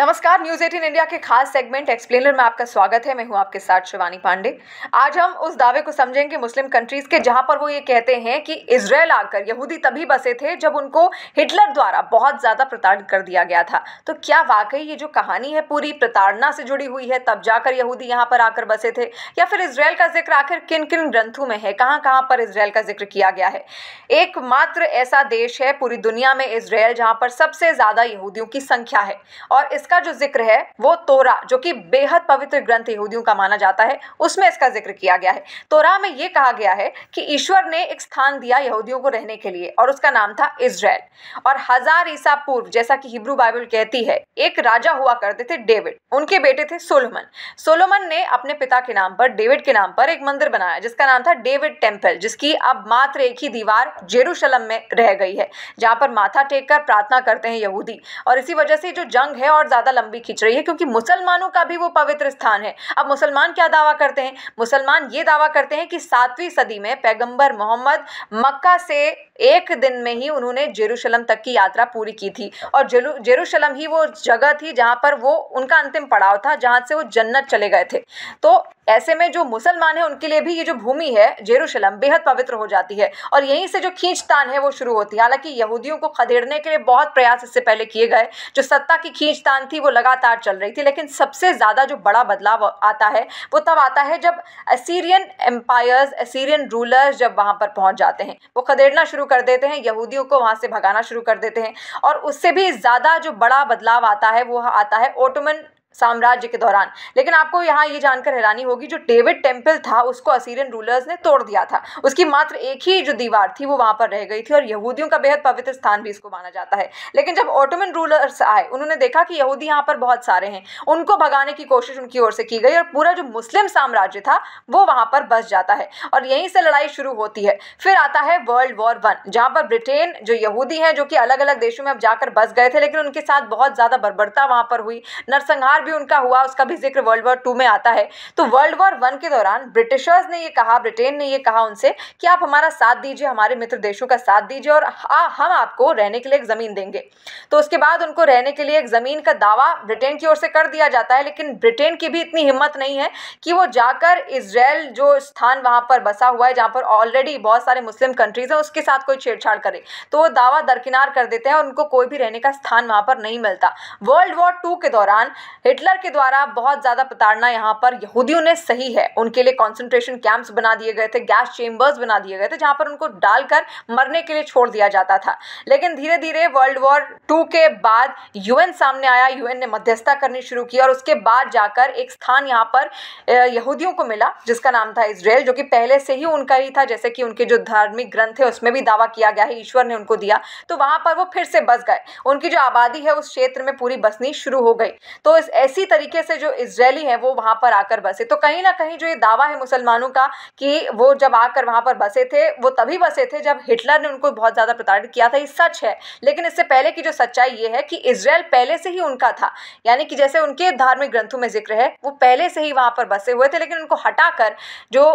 नमस्कार news eighteen India के खास सेगमेंट एक्सप्लेनर में आपका स्वागत है मैं हूं आपके साथ शिवानी पांडे आज हम उस दावे को समझेंगे मुस्लिम कंट्रीज के जहां पर वो ये कहते हैं कि इसराइल आकर यहूदी तभी बसे थे जब उनको हिटलर द्वारा बहुत ज्यादा प्रताड़ित कर दिया गया था तो क्या वाकई ये जो कहानी है पूरी प्रताड़ना से जुड़ी हुई है तब जाकर यहूदी यहाँ पर आकर बसे थे या फिर इसराइल का जिक्र आखिर किन किन ग्रंथों में है कहाँ कहाँ पर इसराइल का जिक्र किया गया है एकमात्र ऐसा देश है पूरी दुनिया में इसराइल जहाँ पर सबसे ज्यादा यहूदियों की संख्या है और इस इसका जो जिक्र है वो तोरा जो कि बेहद पवित्र ग्रंथ यहूदियों का माना जाता है उसमें इसका जिक्र किया गया है तोरा में ये कहा गया है कि ईश्वर ने एक स्थान दिया यहूदियों को रहने के लिए और उसका नाम था इसराइल और हजार ईसा पूर्व जैसा कि हिब्रू बाइबल कहती है एक राजा हुआ करते थे डेविड उनके बेटे थे सोलोमन सोलोमन ने अपने पिता के नाम पर डेविड के नाम पर एक मंदिर बनाया जिसका नाम था डेविड टेम्पल जिसकी अब मात्र एक ही दीवार जेरूशलम में रह गई है जहां पर माथा टेक कर प्रार्थना करते हैं यहूदी और इसी वजह से जो जंग है और ज़्यादा लंबी खींच रही है क्योंकि मुसलमानों का भी वो पवित्र स्थान है अब मुसलमान क्या दावा करते हैं मुसलमान ये दावा करते हैं कि सातवीं सदी में पैगंबर मोहम्मद मक्का से एक दिन में ही उन्होंने जेरूशलम तक की यात्रा पूरी की थी और जेरूशलम ही वो जगह थी जहां पर वो उनका अंतिम पड़ाव था जहां से वो जन्नत चले गए थे तो ऐसे में जो मुसलमान है उनके लिए भी ये जो भूमि है जेरूशलम बेहद पवित्र हो जाती है और यहीं से जो खींचतान है वो शुरू होती है हालांकि यहूदियों को खदेड़ने के लिए बहुत प्रयास इससे पहले किए गए जो सत्ता की खींचतान थी वो लगातार चल रही थी लेकिन सबसे ज़्यादा जो बड़ा बदलाव आता है वो तब आता है जब असीरियन एम्पायर्स असीरियन रूलर्स जब वहाँ पर पहुँच जाते हैं वो खदेड़ना शुरू कर देते हैं यहूदियों को वहाँ से भगाना शुरू कर देते हैं और उससे भी ज़्यादा जो बड़ा बदलाव आता है वो आता है ओटोमन साम्राज्य के दौरान लेकिन आपको यहाँ ये जानकर हैरानी होगी जो डेविड टेम्पल था उसको असीरियन रूलर्स ने तोड़ दिया था उसकी मात्र एक ही जो दीवार थी वो वहाँ पर रह गई थी और यहूदियों का बेहद पवित्र स्थान भी इसको माना जाता है लेकिन जब ऑटोमन रूलर्स आए उन्होंने देखा कि यहूदी यहाँ पर बहुत सारे हैं उनको भगाने की कोशिश उनकी ओर से की गई और पूरा जो मुस्लिम साम्राज्य था वो वहाँ पर बस जाता है और यहीं से लड़ाई शुरू होती है फिर आता है वर्ल्ड वॉर वन जहाँ पर ब्रिटेन जो यहूदी हैं जो कि अलग अलग देशों में अब जाकर बस गए थे लेकिन उनके साथ बहुत ज़्यादा बर्बरता वहाँ पर हुई नरसंहार भी उनका हुआ उसका भी जिक्र वर्ल्ड वॉर टू में आता है तो वर्ल्ड वॉर वन के दौरान ब्रिटिशर्स ने ये कहा ब्रिटेन ने ये कहा उनसे कि आप हमारा साथ दीजिए हमारे मित्र देशों का साथ दीजिए और आ, हम आपको रहने के लिए एक ज़मीन देंगे तो उसके बाद उनको रहने के लिए एक ज़मीन का दावा ब्रिटेन की ओर से कर दिया जाता है लेकिन ब्रिटेन की भी इतनी हिम्मत नहीं है कि वो जाकर इसराइल जो स्थान वहां पर बसा हुआ है जहां पर ऑलरेडी बहुत सारे मुस्लिम कंट्रीज़ हैं उसके साथ कोई छेड़छाड़ करे तो वो दावा दरकिनार कर देते हैं और उनको कोई भी रहने का स्थान वहां पर नहीं मिलता वर्ल्ड वॉर टू के दौरान हिटलर के द्वारा बहुत ज़्यादा प्रताड़ना यहाँ पर यहूदियों ने सही है उनके लिए कॉन्सेंट्रेशन कैंप्स बना दिए गए थे गैस चेम्बर्स बना दिए गए थे जहाँ पर उनको डालकर मरने के लिए छोड़ दिया जाता था लेकिन धीरे धीरे वर्ल्ड वॉर टू के बाद यूएन सामने आया यूएन ने मध्यस्थता करनी शुरू की और उसके बाद जाकर एक स्थान यहाँ पर यहूदियों को मिला जिसका नाम था इसराइल जो कि पहले से ही उनका ही था जैसे कि उनके जो धार्मिक ग्रंथ है उसमें भी दावा किया गया है ईश्वर ने उनको दिया तो वहाँ पर वो फिर से बस गए उनकी जो आबादी है उस क्षेत्र में पूरी बसनी शुरू हो गई तो इस ऐसी तरीके से जो इसराइली हैं वो वहाँ पर आकर बसे तो कहीं ना कहीं जो ये दावा है मुसलमानों का कि वो जब आकर वहाँ पर बसे थे वो तभी बसे थे जब हिटलर ने उनको बहुत ज़्यादा प्रताड़ित किया था ये सच है लेकिन इससे पहले की जो सच्चाई ये है कि इसराइल पहले से ही उनका था यानी कि जैसे उनके धार्मिक ग्रंथों में जिक्र है वो पहले से ही वहाँ पर बसे हुए थे लेकिन उनको हटाकर जो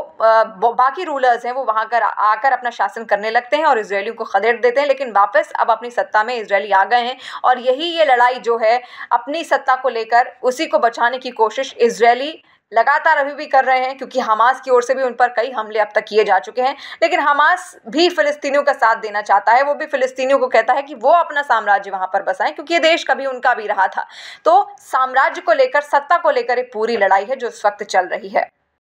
बाकी रूलर्स हैं वो वहाँ कर आकर अपना शासन करने लगते हैं और इसराइलियों को खदेड़ देते हैं लेकिन वापस अब अपनी सत्ता में इसराइली आ गए हैं और यही ये लड़ाई जो है अपनी सत्ता को लेकर उसी को बचाने की कोशिश इसराइली लगातार अभी भी कर रहे हैं क्योंकि हमास की ओर से भी उन पर कई हमले अब तक किए जा चुके हैं लेकिन हमास भी फिलिस्तीनियों का साथ देना चाहता है वो भी फिलिस्तीनियों को कहता है कि वो अपना साम्राज्य वहां पर बसाएं क्योंकि ये देश कभी उनका भी रहा था तो साम्राज्य को लेकर सत्ता को लेकर एक पूरी लड़ाई है जो इस वक्त चल रही है